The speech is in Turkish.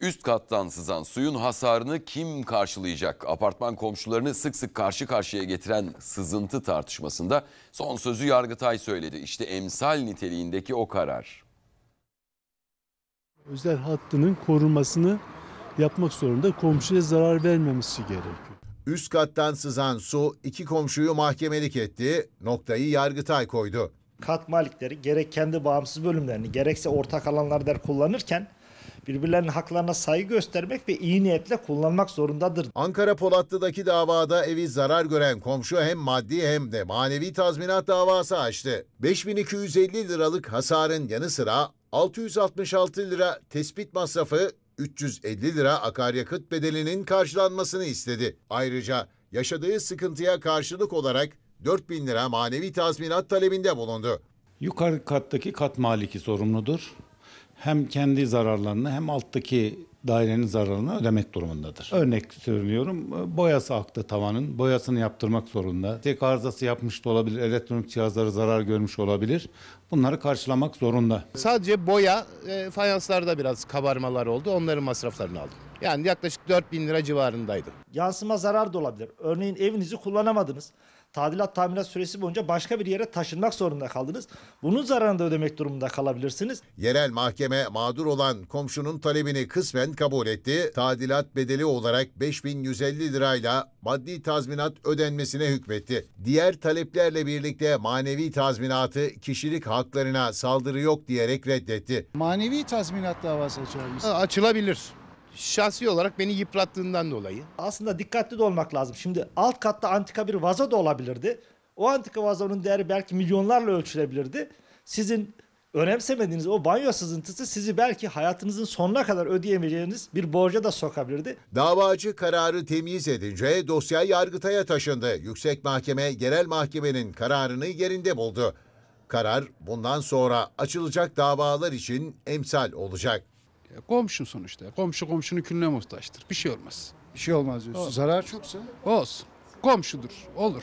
Üst kattan sızan suyun hasarını kim karşılayacak? Apartman komşularını sık sık karşı karşıya getiren sızıntı tartışmasında son sözü Yargıtay söyledi. İşte emsal niteliğindeki o karar. Özel hattının korunmasını yapmak zorunda komşuya zarar vermemesi gerekiyor. Üst kattan sızan su iki komşuyu mahkemelik etti, noktayı Yargıtay koydu. Kat malikleri gerek kendi bağımsız bölümlerini gerekse ortak alanlar kullanırken birbirlerinin haklarına saygı göstermek ve iyi niyetle kullanmak zorundadır. Ankara Polatlı'daki davada evi zarar gören komşu hem maddi hem de manevi tazminat davası açtı. 5250 liralık hasarın yanı sıra 666 lira tespit masrafı, 350 lira akaryakıt bedelinin karşılanmasını istedi. Ayrıca yaşadığı sıkıntıya karşılık olarak 4.000 lira manevi tazminat talebinde bulundu. Yukarı kattaki kat maliki sorumludur hem kendi zararlarını hem alttaki dairenin zararını ödemek durumundadır. Örnek söylüyorum e, boyası aktı tavanın boyasını yaptırmak zorunda. Tek arızası yapmış da olabilir, elektronik cihazları zarar görmüş olabilir. Bunları karşılamak zorunda. Sadece boya e, fayanslarda biraz kabarmalar oldu onların masraflarını aldım. Yani yaklaşık 4 bin lira civarındaydı. Yansıma zarar da olabilir. Örneğin evinizi kullanamadınız. Tadilat tamirat süresi boyunca başka bir yere taşınmak zorunda kaldınız. Bunun zararını da ödemek durumunda kalabilirsiniz. Yerel mahkeme mağdur olan komşunun talebini kısmen mecburen kabul etti. Tadilat bedeli olarak 5150 lirayla maddi tazminat ödenmesine hükmetti. Diğer taleplerle birlikte manevi tazminatı kişilik haklarına saldırı yok diyerek reddetti. Manevi tazminat davası açar mısın? Açılabilir şahsi olarak beni yıprattığından dolayı. Aslında dikkatli de olmak lazım. Şimdi alt katta antika bir vazo da olabilirdi. O antika vazonun değeri belki milyonlarla ölçülebilirdi. Sizin önemsemediğiniz o banyo sızıntısı sizi belki hayatınızın sonuna kadar ödeyemeyeceğiniz bir borca da sokabilirdi. Davacı kararı temyiz edince dosya Yargıtay'a taşındı. Yüksek Mahkeme Genel Mahkemenin kararını yerinde buldu. Karar bundan sonra açılacak davalar için emsal olacak. Ya Komşu sonuçta. Komşu komşunun külüne muhtaçtır. Bir şey olmaz. Bir şey olmaz diyorsun. Zarar çoksa Olsun. Komşudur. Olur.